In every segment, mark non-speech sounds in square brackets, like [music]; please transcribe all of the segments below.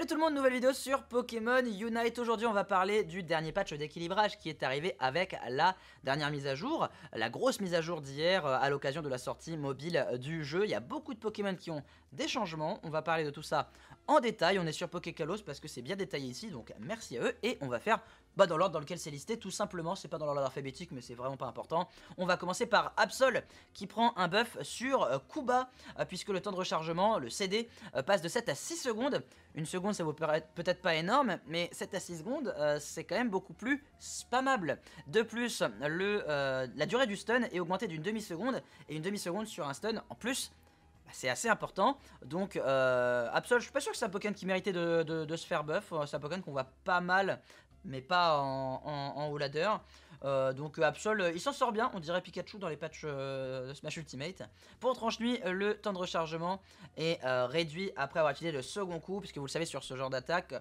Salut tout le monde, nouvelle vidéo sur Pokémon Unite. Aujourd'hui, on va parler du dernier patch d'équilibrage qui est arrivé avec la dernière mise à jour, la grosse mise à jour d'hier euh, à l'occasion de la sortie mobile du jeu. Il y a beaucoup de Pokémon qui ont des changements. On va parler de tout ça en détail. On est sur Pokécalos parce que c'est bien détaillé ici, donc merci à eux. Et on va faire bah, dans l'ordre dans lequel c'est listé, tout simplement, c'est pas dans l'ordre alphabétique, mais c'est vraiment pas important. On va commencer par Absol, qui prend un buff sur euh, Kuba, euh, puisque le temps de rechargement, le CD, euh, passe de 7 à 6 secondes. Une seconde, ça vous paraît peut-être pas énorme, mais 7 à 6 secondes, c'est quand même beaucoup plus spammable. De plus, la durée du stun est augmentée d'une demi-seconde, et une demi-seconde sur un stun, en plus, bah, c'est assez important. Donc, Absol, je suis pas sûr que c'est un Pokémon qui méritait de, se faire buff. C'est un Pokémon qu'on voit pas mal mais pas en, en, haut ladder. Euh, donc euh, Absol, euh, il s'en sort bien, on dirait Pikachu dans les patchs de Smash Ultimate. Pour tranche nuit, le temps de rechargement est réduit après avoir utilisé le second coup, puisque vous le savez sur ce genre d'attaque,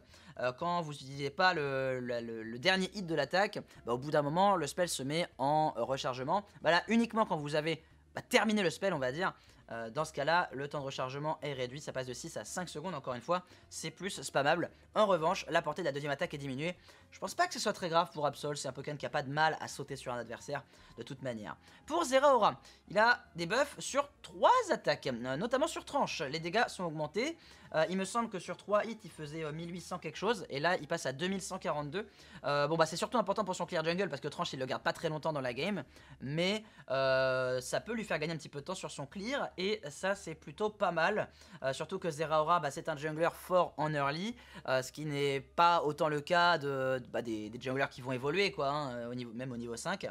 quand vous n'utilisez pas le, le, dernier hit de l'attaque, bah, au bout d'un moment, le spell se met en rechargement. voilà bah, uniquement quand vous avez bah, terminé le spell, on va dire, euh, dans ce cas-là, le temps de rechargement est réduit, ça passe de 6 à 5 secondes, encore une fois, c'est plus spammable. En revanche, la portée de la deuxième attaque est diminuée. Je pense pas que ce soit très grave pour Absol, c'est un Pokémon qui a pas de mal à sauter sur un adversaire de toute manière. Pour Zeraora, il a des buffs sur 3 attaques, euh, notamment sur tranche. Les dégâts sont augmentés, euh, il me semble que sur 3 hits, il faisait 1800 quelque chose, et là, il passe à 2142. bon bah c'est surtout important pour son clear jungle, parce que tranche, il le garde pas très longtemps dans la game, mais ça peut lui faire gagner un petit peu de temps sur son clear, et ça c'est plutôt pas mal. Euh, surtout que Zeraora bah, c'est un jungler fort en early, euh, ce qui n'est pas autant le cas bah, des, junglers qui vont évoluer hein, euh, au même au niveau 5.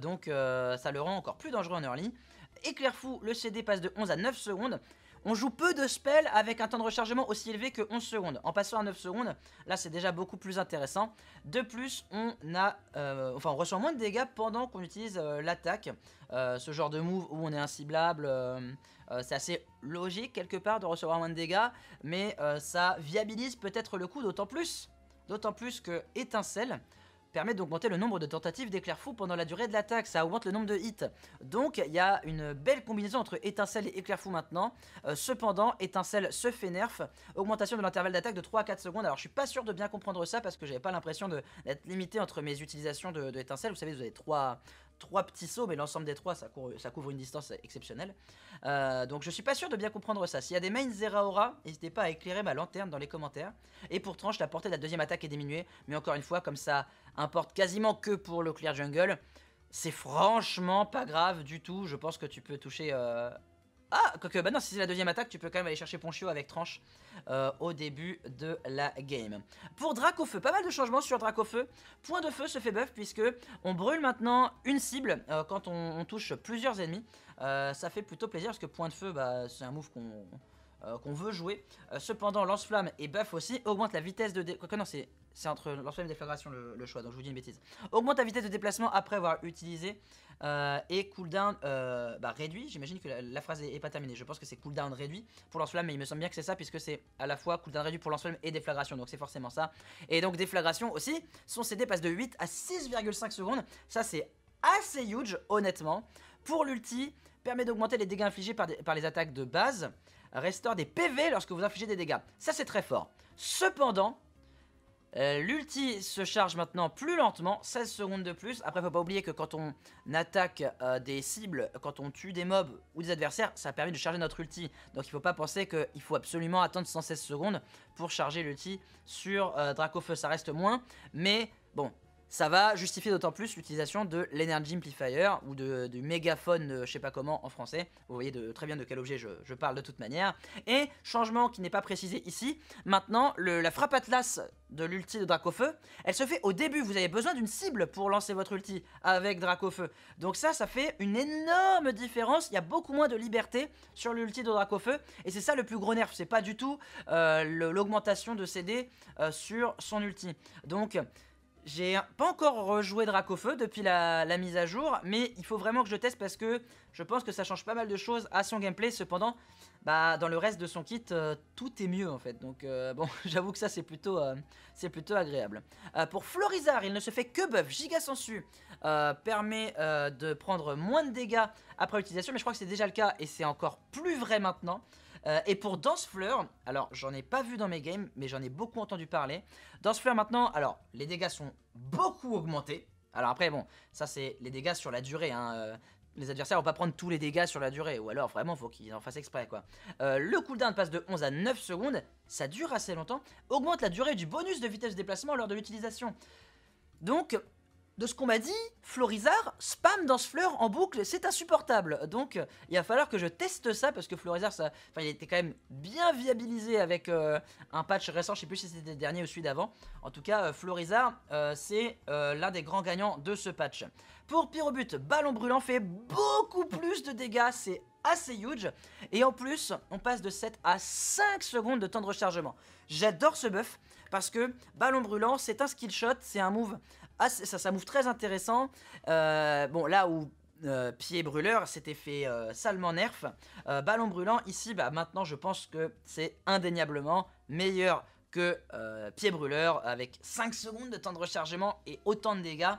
donc ça le rend encore plus dangereux en early. Et fou, le CD passe de 11 à 9 secondes. On joue peu de spells avec un temps de rechargement aussi élevé que 11 secondes. En passant à 9 secondes, là c'est déjà beaucoup plus intéressant. De plus, on a, euh, enfin, reçoit moins de dégâts pendant qu'on utilise euh, l'attaque. Euh, ce genre de move où on est inciblable, c'est assez logique quelque part de recevoir moins de dégâts, mais ça viabilise peut-être le coup d'autant plus, d'autant plus que étincelle permet d'augmenter le nombre de tentatives d'éclair fou pendant la durée de l'attaque, ça augmente le nombre de hits. Donc il y a une belle combinaison entre étincelle et éclair fou maintenant. Euh, cependant, étincelle se fait nerf, augmentation de l'intervalle d'attaque de 3 à 4 secondes. Alors je suis pas sûr de bien comprendre ça parce que j'avais pas l'impression d'être limité entre mes utilisations de, Vous savez, vous avez 3, trois petits sauts, mais l'ensemble des trois, ça, couvre, ça couvre une distance exceptionnelle. Euh, donc je suis pas sûr de bien comprendre ça. S'il y a des mains Zeraora, n'hésitez pas à éclairer ma lanterne dans les commentaires. Et pour tranche, la portée de la deuxième attaque est diminuée, mais encore une fois, comme ça importe quasiment que pour le Clear Jungle. C'est franchement pas grave du tout. Je pense que tu peux toucher... Euh, ah, quoique, bah non, si c'est la deuxième attaque, tu peux quand même aller chercher Ponchio avec Tranche euh, au début de la game. Pour Dracofeu, pas mal de changements sur Dracofeu. Point de feu se fait buff puisque on brûle maintenant une cible euh, quand on, on, touche plusieurs ennemis. ça fait plutôt plaisir parce que point de feu, bah, c'est un move qu'on euh, qu'on veut jouer. Euh, cependant, lance-flamme et buff aussi augmentent la vitesse de déplacement. non, c'est entre lance-flamme et déflagration le, choix, donc je vous dis une bêtise. Augmente la vitesse de déplacement après avoir utilisé euh, et cooldown bah, réduit. J'imagine que la, phrase n'est pas terminée. Je pense que c'est cooldown réduit pour lance-flamme, mais il me semble bien que c'est ça puisque c'est à la fois cooldown réduit pour lance-flamme et déflagration, donc c'est forcément ça. Et donc déflagration aussi, son CD passe de 8 à 6,5 secondes. Ça c'est assez huge, honnêtement. Pour l'ulti, permet d'augmenter les dégâts infligés par les attaques de base restaure des PV lorsque vous infligez des dégâts. Ça, c'est très fort. Cependant, euh, l'ulti se charge maintenant plus lentement, 16 secondes de plus. Après, faut pas oublier que quand on attaque euh, des cibles, quand on tue des mobs ou des adversaires, ça permet de charger notre ulti. Donc il faut pas penser qu'il faut absolument attendre 116 secondes pour charger l'ulti sur euh, Dracofeu. Ça reste moins, mais bon, ça va justifier d'autant plus l'utilisation de l'Energy Amplifier ou de, du mégaphone, euh, je sais pas comment en français. Vous voyez de, très bien de quel objet je, parle de toute manière. Et changement qui n'est pas précisé ici, maintenant la frappe Atlas de l'ulti de Dracofeu, elle se fait au début. Vous avez besoin d'une cible pour lancer votre ulti avec Dracofeu. Donc ça, ça fait une énorme différence. Il y a beaucoup moins de liberté sur l'ulti de Dracofeu. Et c'est ça le plus gros nerf. C'est pas du tout euh, l'augmentation de CD euh, sur son ulti. Donc j'ai pas encore rejoué Dracofeu depuis la, mise à jour, mais il faut vraiment que je teste parce que je pense que ça change pas mal de choses à son gameplay. Cependant, bah, dans le reste de son kit, euh, tout est mieux en fait. Donc euh, [laughs] bon, j'avoue que ça c'est plutôt, euh, plutôt agréable. pour Florizard, il ne se fait que buff. Giga Sensu permet de prendre moins de dégâts après utilisation, mais je crois que c'est déjà le cas et c'est encore plus vrai maintenant. Euh, et pour Fleur, alors j'en ai pas vu dans mes games, mais j'en ai beaucoup entendu parler. Fleur maintenant, alors les dégâts sont beaucoup augmentés. Alors après bon, ça c'est les dégâts sur la durée, hein, euh, les adversaires vont pas prendre tous les dégâts sur la durée, ou alors vraiment faut qu'ils en fassent exprès quoi. Euh, le cooldown passe de 11 à 9 secondes, ça dure assez longtemps, augmente la durée du bonus de vitesse de déplacement lors de l'utilisation. Donc de ce qu'on m'a dit, Florizard spam ce Fleur en boucle, c'est insupportable. Donc il va falloir que je teste ça parce que Florizard, ça, enfin, il était quand même bien viabilisé avec euh, un patch récent, je sais plus si c'était le dernier ou celui d'avant. En tout cas, euh, Florizard, euh, c'est l'un des grands gagnants de ce patch. Pour Pyrobut, Ballon Brûlant fait beaucoup plus de dégâts, c'est assez huge. Et en plus, on passe de 7 à 5 secondes de temps de rechargement. J'adore ce buff parce que Ballon Brûlant, c'est un skill shot, c'est un move ah, ça, ça move très intéressant. Euh, bon, là où euh, Pied Brûleur s'était fait euh, salement nerf, Ballon Brûlant, ici, bah, maintenant, je pense que c'est indéniablement meilleur que Pied Brûleur, avec 5 secondes de temps de rechargement et autant de dégâts.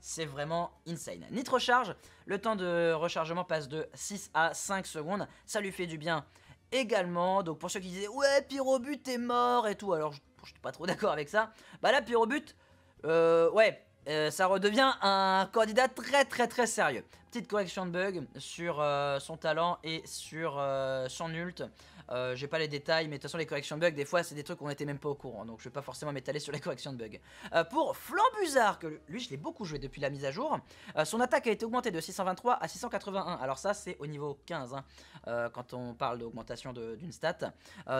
C'est vraiment insane. charge le temps de rechargement passe de 6 à 5 secondes. Ça lui fait du bien également. Donc pour ceux qui disaient ouais but est mort et tout, alors je, je suis pas trop d'accord avec ça. Bah là but euh, ouais, euh, ça redevient un candidat très très très sérieux. Petite correction de bug sur euh, son talent et sur euh, son ult. Euh, j'ai pas les détails, mais de toute façon, les corrections de bugs, des fois, c'est des trucs qu'on était même pas au courant. Donc, je vais pas forcément m'étaler sur les corrections de bugs. Euh, pour Flambuzard, que lui, je l'ai beaucoup joué depuis la mise à jour, euh, son attaque a été augmentée de 623 à 681. Alors, ça, c'est au niveau 15, hein, quand on parle d'augmentation d'une stat.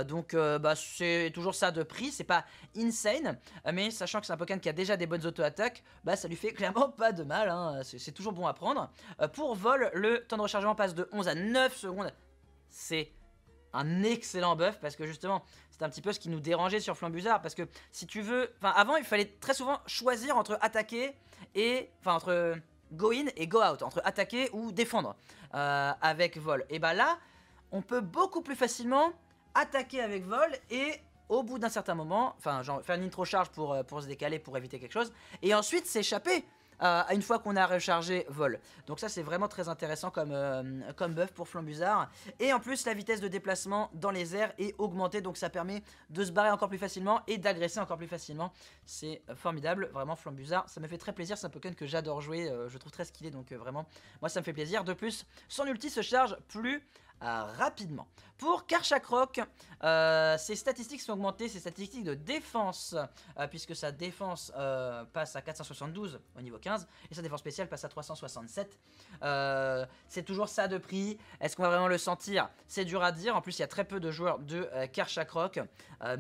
donc, bah, c'est toujours ça de prix. C'est pas insane, mais sachant que c'est un Pokémon qui a déjà des bonnes auto-attaques, bah, ça lui fait clairement pas de mal. Hein. C'est toujours bon à prendre. pour Vol, le temps de rechargement passe de 11 à 9 secondes. C'est un excellent buff parce que justement c'est un petit peu ce qui nous dérangeait sur Flambusard parce que si tu veux, enfin avant il fallait très souvent choisir entre attaquer et, enfin entre go in et go out, entre attaquer ou défendre euh, avec vol. Et bah là on peut beaucoup plus facilement attaquer avec vol et au bout d'un certain moment, enfin genre faire une intro charge euh, pour se décaler, pour éviter quelque chose et ensuite s'échapper euh, une fois qu'on a rechargé, vol. Donc ça c'est vraiment très intéressant comme, euh, comme buff pour Flambuzard. Et en plus la vitesse de déplacement dans les airs est augmentée, donc ça permet de se barrer encore plus facilement et d'agresser encore plus facilement. C'est formidable, vraiment Flambuzard, ça me fait très plaisir, c'est un Pokémon que j'adore jouer, euh, je trouve très skillé, donc vraiment moi ça me fait plaisir. De plus, son ulti se charge plus euh, rapidement. Pour Karchakrok, euh, ses statistiques sont augmentées, ses statistiques de défense, euh, puisque sa défense passe à 472 au niveau 15, et sa défense spéciale passe à 367. c'est toujours ça de prix, est-ce qu'on va vraiment le sentir C'est dur à dire, en plus il y a très peu de joueurs de Karchakrok,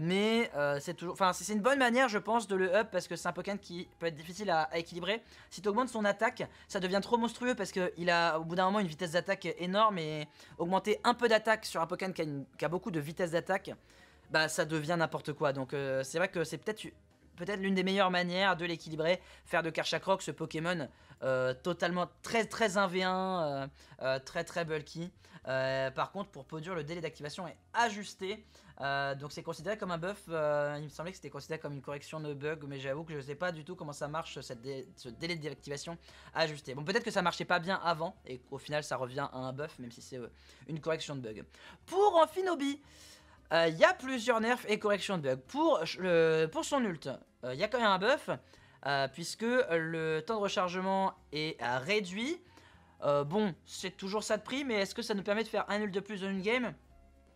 mais c'est toujours... Enfin, c'est une bonne manière, je pense, de le up, parce que c'est un Pokémon qui peut être difficile à, équilibrer. Si tu augmentes son attaque, ça devient trop monstrueux, parce qu'il a au bout d'un moment une vitesse d'attaque énorme, et augmenter un peu d'attaque sur un Pokémon qui a, beaucoup de vitesse d'attaque, bah ça devient n'importe quoi. Donc euh, c'est vrai que c'est peut-être peut-être l'une des meilleures manières de l'équilibrer, faire de Karchakrok ce Pokémon euh, totalement très très 1v1, euh, euh, très très bulky. par contre, pour Podur, le délai d'activation est ajusté. donc c'est considéré comme un buff, il me semblait que c'était considéré comme une correction de bug, mais j'avoue que je ne sais pas du tout comment ça marche cette ce délai d'activation ajusté. Bon peut-être que ça marchait pas bien avant, et qu'au final ça revient à un buff, même si c'est une correction de bug. Pour Amphinobi, il y a plusieurs nerfs et corrections de bug. Pour, pour son ult, euh, il y a quand même un buff, euh, puisque le temps de rechargement est réduit. Euh, bon, c'est toujours ça de prix, mais est-ce que ça nous permet de faire un nul de plus dans une game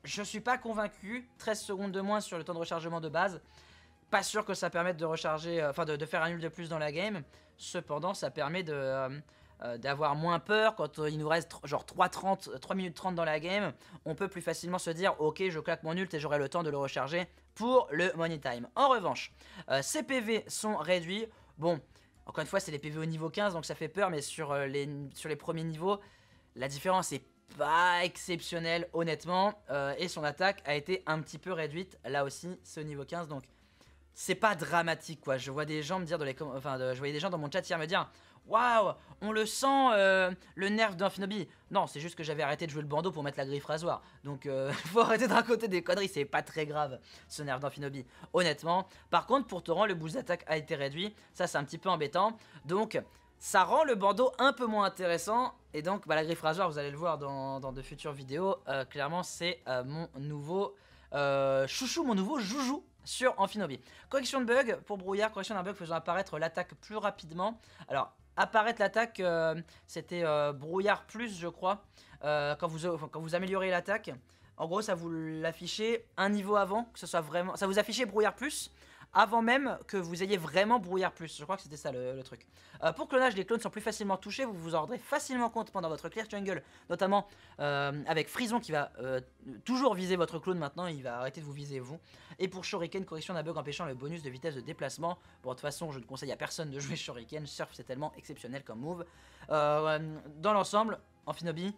Je suis pas convaincu. 13 secondes de moins sur le temps de rechargement de base pas sûr que ça permette de recharger, de, faire un nul de plus dans la game. Cependant, ça permet de d'avoir moins peur quand il nous reste genre 3, 3 minutes 30 dans la game. On peut plus facilement se dire, ok, je claque mon ult et j'aurai le temps de le recharger pour le Money Time. En revanche, ses euh, PV sont réduits. Bon, encore une fois, c'est les PV au niveau 15, donc ça fait peur, mais sur, euh, les, premiers niveaux, la différence n'est pas exceptionnelle, honnêtement. Euh, et son attaque a été un petit peu réduite, là aussi, ce niveau 15, donc c'est pas dramatique, quoi. Je vois des gens me dire, dans les enfin, je voyais des gens dans mon chat hier me dire, waouh, on le sent, euh, le nerf d'un Non, c'est juste que j'avais arrêté de jouer le bandeau pour mettre la griffe rasoir. Donc, il euh, [laughs] faut arrêter de raconter des conneries, c'est pas très grave, ce nerf d'un honnêtement. Par contre, pour Torrent, le boost d'attaque a été réduit, ça c'est un petit peu embêtant. Donc, ça rend le bandeau un peu moins intéressant. Et donc, bah, la griffe rasoir, vous allez le voir dans, de futures vidéos, euh, clairement, c'est mon nouveau... chouchou, mon nouveau joujou sur Amphinobi. Correction de bug, pour brouillard, correction d'un bug faisant apparaître l'attaque plus rapidement. Alors, apparaître l'attaque, euh, c'était euh, brouillard plus je crois, euh, quand, vous, quand améliorez l'attaque. En gros, ça vous l'affichait un niveau avant, que ce soit vraiment, ça vous affichait brouillard plus, avant même que vous ayez vraiment brouillard plus. Je crois que c'était ça le, truc. Euh, pour clonage, les clones sont plus facilement touchés, vous vous en rendrez facilement compte pendant votre clear jungle, notamment euh, avec Frison qui va euh, toujours viser votre clone maintenant, il va arrêter de vous viser vous. Et pour Shuriken, correction d'un bug empêchant le bonus de vitesse de déplacement. Bon, de toute façon, je ne conseille à personne de jouer Shuriken, Surf c'est tellement exceptionnel comme move. dans l'ensemble, en Finobi,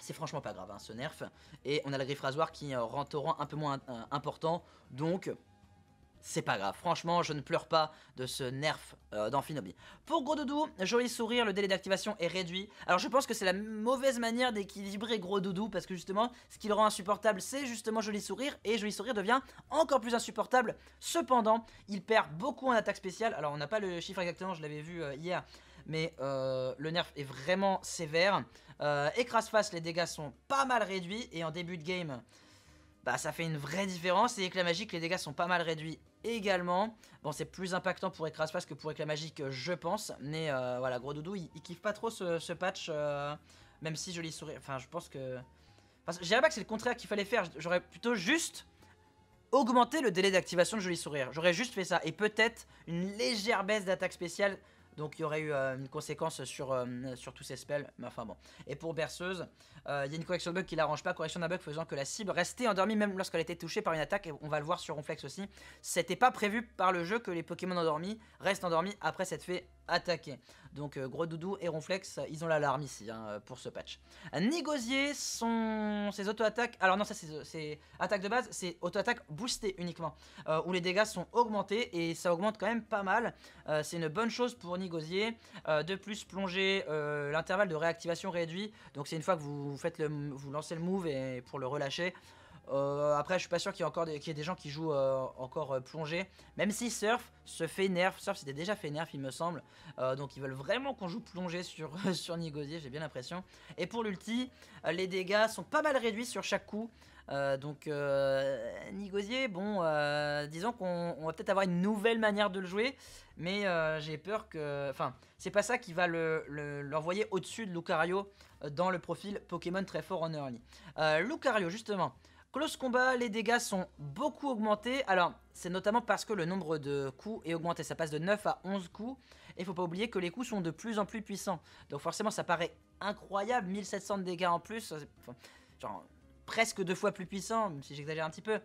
c'est franchement pas grave, hein, ce nerf. Et on a le griffe rasoir qui rend Torrent un peu moins important, donc c'est pas grave. Franchement, je ne pleure pas de ce nerf euh, Pour Gros Doudou, joli sourire, le délai d'activation est réduit. Alors je pense que c'est la mauvaise manière d'équilibrer Gros Doudou parce que justement, ce qui le rend insupportable, c'est justement joli sourire et joli sourire devient encore plus insupportable. Cependant, il perd beaucoup en attaque spéciale. Alors on n'a pas le chiffre exactement, je l'avais vu euh, hier, mais euh, le nerf est vraiment sévère. Euh, écrase face, les dégâts sont pas mal réduits et en début de game bah ça fait une vraie différence. Et la magique, les dégâts sont pas mal réduits également. Bon, c'est plus impactant pour Pass que pour éclat magique, euh, je pense. Mais euh, voilà, gros doudou, il, kiffe pas trop ce, patch. Euh, même si je sourire. Enfin, je pense que. je dirais pas que c'est le contraire qu'il fallait faire. J'aurais plutôt juste augmenter le délai d'activation de Joli Sourire. J'aurais juste fait ça. Et peut-être une légère baisse d'attaque spéciale donc il y aurait eu euh, une conséquence sur, euh, sur tous ces spells, mais enfin bon. Et pour Berceuse, euh, il y a une correction de bug qui l'arrange pas, correction d'un bug faisant que la cible restait endormie même lorsqu'elle était touchée par une attaque, et on va le voir sur Ronflex aussi. C'était pas prévu par le jeu que les Pokémon endormis restent endormis après cette fait attaquer. Donc euh, gros doudou et Ronflex, euh, ils ont l'alarme ici hein, euh, pour ce patch. Nigosier, son... ses auto-attaques. Alors non, ça c'est attaque de base, c'est auto-attaque boostée uniquement. où les dégâts sont augmentés et ça augmente quand même pas mal. c'est une bonne chose pour Nigosier, de plus, plonger l'intervalle de réactivation réduit. Donc c'est une fois que vous, faites le, vous lancez le move et pour le relâcher. Euh, après, je suis pas sûr qu'il y ait des, y des gens qui jouent euh, encore plongé euh, plongée. Même si Surf se fait nerf. Surf s'était déjà fait nerf, il me semble. donc ils veulent vraiment qu'on joue plongée sur, [laughs] sur Nigosier, j'ai bien l'impression. Et pour l'ulti, les dégâts sont pas mal réduits sur chaque coup. donc Nigosier, bon, disons qu'on va peut-être avoir une nouvelle manière de le jouer, mais j'ai peur que... Enfin, c'est pas ça qui va l'envoyer le, au-dessus de Lucario dans le profil Pokémon très fort en early. Lucario, justement, Close combat, les dégâts sont beaucoup augmentés. Alors, c'est notamment parce que le nombre de coups est augmenté. Ça passe de 9 à 11 coups. Et il faut pas oublier que les coups sont de plus en plus puissants. Donc forcément, ça paraît incroyable. 1700 de dégâts en plus. genre, presque deux fois plus puissant, si j'exagère un petit peu.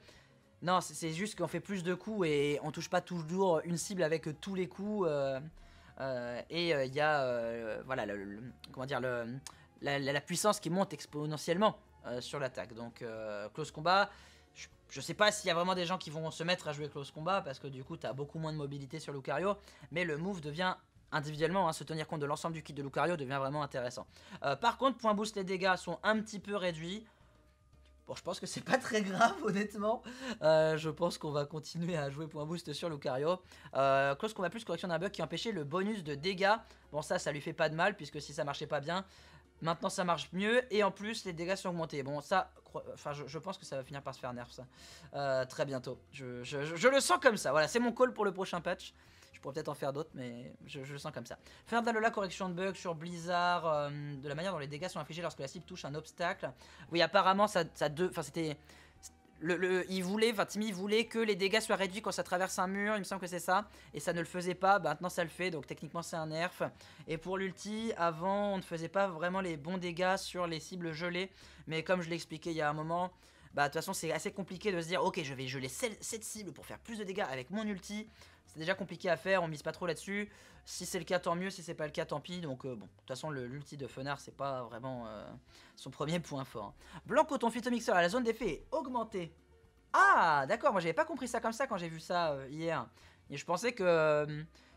Non, c'est juste qu'on fait plus de coups et on touche pas toujours une cible avec tous les coups. Euh, euh, et euh, il y a, voilà, comment dire, la puissance qui monte exponentiellement. Euh, sur l'attaque. Donc euh, close combat, je, ne sais pas s'il y a vraiment des gens qui vont se mettre à jouer close combat parce que du coup tu as beaucoup moins de mobilité sur Lucario, mais le move devient individuellement, hein, se tenir compte de l'ensemble du kit de Lucario devient vraiment intéressant. Euh, par contre, point boost, les dégâts sont un petit peu réduits. Bon, je pense que c'est pas très grave, [laughs] honnêtement. je pense qu'on va continuer à jouer point boost sur Lucario. close combat plus correction d'un bug qui empêchait le bonus de dégâts. Bon, ça, ça lui fait pas de mal, puisque si ça marchait pas bien, Maintenant ça marche mieux et en plus les dégâts sont augmentés. Bon ça, enfin je, pense que ça va finir par se faire nerf ça. Euh, très bientôt. Je, je, le sens comme ça. Voilà, c'est mon call pour le prochain patch. Je pourrais peut-être en faire d'autres, mais je, le sens comme ça. Faire de la correction de bug sur Blizzard, euh, de la manière dont les dégâts sont infligés lorsque la cible touche un obstacle. Oui, apparemment, ça, ça deux... Enfin, c'était le, il voulait, voulait que les dégâts soient réduits quand ça traverse un mur, il me semble que c'est ça, et ça ne le faisait pas, bah, maintenant ça le fait, donc techniquement c'est un nerf. Et pour l'ulti, avant on ne faisait pas vraiment les bons dégâts sur les cibles gelées, mais comme je l'expliquais il y a un moment, bah de toute façon c'est assez compliqué de se dire ok je vais geler cette cible pour faire plus de dégâts avec mon ulti. C'est déjà compliqué à faire, on mise pas trop là-dessus. Si c'est le cas tant mieux, si c'est pas le cas tant pis. Donc euh, bon, de toute façon l'ulti de Fenard c'est pas vraiment euh, son premier point fort. Hein. Blanco, ton phytomixer à la zone d'effet est augmentée. Ah d'accord, moi j'avais pas compris ça comme ça quand j'ai vu ça euh, hier. Et je pensais que...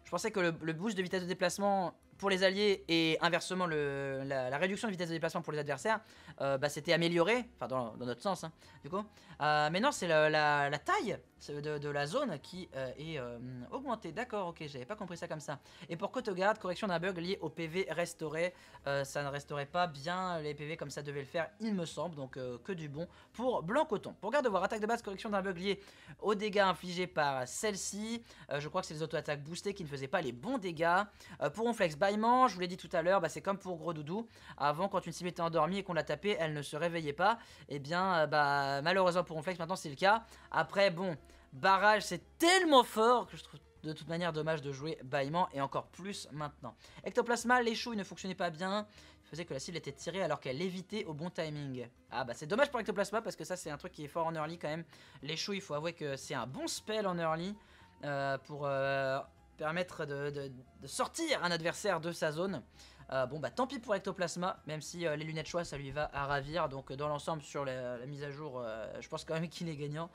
Je pensais que le, le, boost de vitesse de déplacement pour les alliés et inversement la, réduction de vitesse de déplacement pour les adversaires, euh, bah, c'était amélioré, enfin dans, notre sens hein, du coup. Euh, mais non, c'est la, taille de, la zone qui euh, est euh, augmentée. D'accord, ok, j'avais pas compris ça comme ça. Et pour garde correction d'un bug lié au PV restauré. Euh, ça ne restaurait pas bien les PV comme ça devait le faire, il me semble. Donc que du bon pour Blanc Coton. Pour voir attaque de base, correction d'un bug lié aux dégâts infligés par celle-ci. je crois que c'est les auto-attaques boostées qui ne faisaient pas les bons dégâts. pour Onflex baillement, je vous l'ai dit tout à l'heure, bah, c'est comme pour Gros Doudou. Avant, quand une cible était endormie et qu'on la tapait, elle ne se réveillait pas. Et eh bien, bah, malheureusement pour Onflex, maintenant c'est le cas. Après, bon, barrage, c'est tellement fort que je trouve de toute manière dommage de jouer bâillement et encore plus maintenant. Ectoplasma, les ne fonctionnait pas bien, faisait que la cible était tirée alors qu'elle évitait au bon timing. Ah bah c'est dommage pour Ectoplasma parce que ça c'est un truc qui est fort en early quand même. Les choux, il faut avouer que c'est un bon spell en early euh, pour euh, permettre de, sortir un adversaire de sa zone. Euh, bon bah tant pis pour Ectoplasma, même si les lunettes choix ça lui va à ravir, donc dans l'ensemble sur la, mise à jour, je pense quand même [laughs] qu'il est gagnant.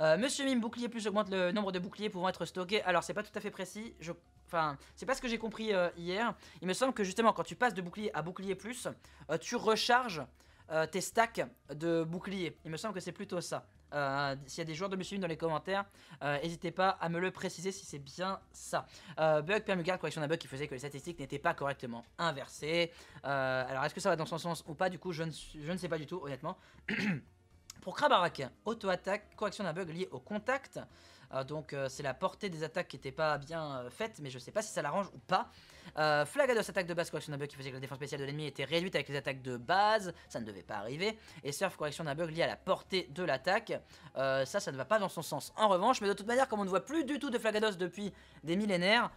Euh, Monsieur Mime, bouclier plus augmente le nombre de boucliers pouvant être stockés. Alors, c'est pas tout à fait précis. Je... Enfin, c'est pas ce que j'ai compris euh, hier. Il me semble que justement, quand tu passes de bouclier à bouclier plus, euh, tu recharges tes stacks de boucliers. Il me semble que c'est plutôt ça. S'il y a des joueurs de Monsieur Mime dans les commentaires, n'hésitez pas à me le préciser si c'est bien ça. bug, Permugard, correction d'un bug qui faisait que les statistiques n'étaient pas correctement inversées. alors est-ce que ça va dans son sens ou pas Du coup, je ne, je ne sais pas du tout, honnêtement. [clears throat] Pour Krabarak, auto-attaque, correction d'un bug lié au contact. Euh, donc euh, c'est la portée des attaques qui n'était pas bien euh, faite, mais je sais pas si ça l'arrange ou pas. Flagados, attaque de base, correction d'un bug qui faisait que la défense spéciale de l'ennemi était réduite avec les attaques de base, ça ne devait pas arriver. Et Surf, correction d'un bug lié à la portée de l'attaque, ça, ça ne va pas dans son sens. En revanche, mais de toute manière, comme on ne voit plus du tout de Flagados depuis des millénaires,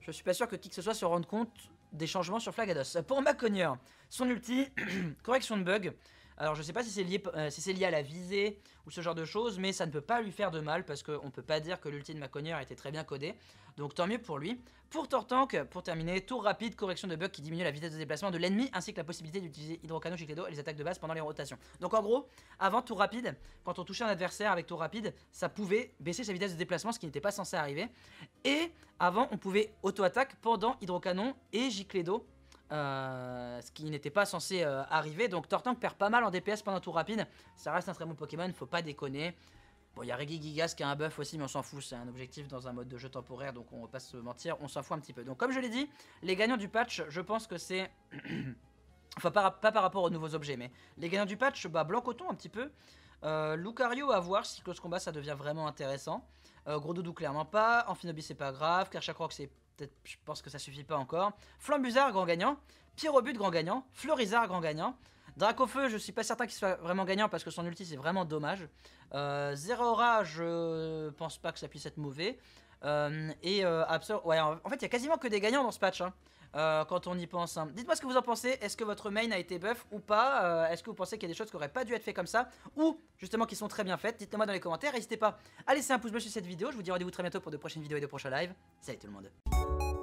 je suis pas sûr que qui que ce soit se rende compte des changements sur Flagados. Pour Maconier, son ulti, [clears throat] correction de bug, alors je sais pas euh, si c'est lié, à la visée ou ce genre de choses, mais ça ne peut pas lui faire de mal parce qu'on peut pas dire que l'ulti de a était très bien codé, donc tant mieux pour lui. Pour Tortank, pour terminer, tour rapide, correction de bug qui diminue la vitesse de déplacement de l'ennemi ainsi que la possibilité d'utiliser Hydrocanon, Chicledo et les attaques de base pendant les rotations. Donc en gros, avant tour rapide, quand on touchait un adversaire avec tour rapide, ça pouvait baisser sa vitesse de déplacement, ce qui n'était pas censé arriver. Et avant, on pouvait auto-attaque pendant Hydrocanon et Gicledo euh, ce qui n'était pas censé euh, arriver. Donc Tortank perd pas mal en DPS pendant Tour rapide. Ça reste un très bon Pokémon, faut pas déconner. Bon, il y a Regigigas qui a un buff aussi, mais on s'en fout. C'est un objectif dans un mode de jeu temporaire, donc on va pas se mentir, on s'en fout un petit peu. Donc comme je l'ai dit, les gagnants du patch, je pense que c'est... [coughs] enfin, pas, par rapport aux nouveaux objets, mais les gagnants du patch, bah, Blanc-Coton un petit peu. Euh, Lucario à voir, si close combat ça devient vraiment intéressant. gros doudou clairement pas, Amphinobi c'est pas grave, que c'est je pense que ça suffit pas encore. Flambusard, grand gagnant. Pierre grand gagnant. Florizard, grand gagnant. Dracofeu, je suis pas certain qu'il soit vraiment gagnant parce que son ulti c'est vraiment dommage. Euh, Zerora, je pense pas que ça puisse être mauvais. Euh, et euh, Absol ouais, en fait il y a quasiment que des gagnants dans ce patch. Hein. Euh, quand on y pense. Hein. Dites-moi ce que vous en pensez. Est-ce que votre main a été buff ou pas euh, Est-ce que vous pensez qu'il y a des choses qui n'auraient pas dû être faites comme ça Ou justement qui sont très bien faites Dites-le moi dans les commentaires. N'hésitez pas à laisser un pouce bleu sur cette vidéo. Je vous dis rendez-vous très bientôt pour de prochaines vidéos et de prochains lives. Salut tout le monde.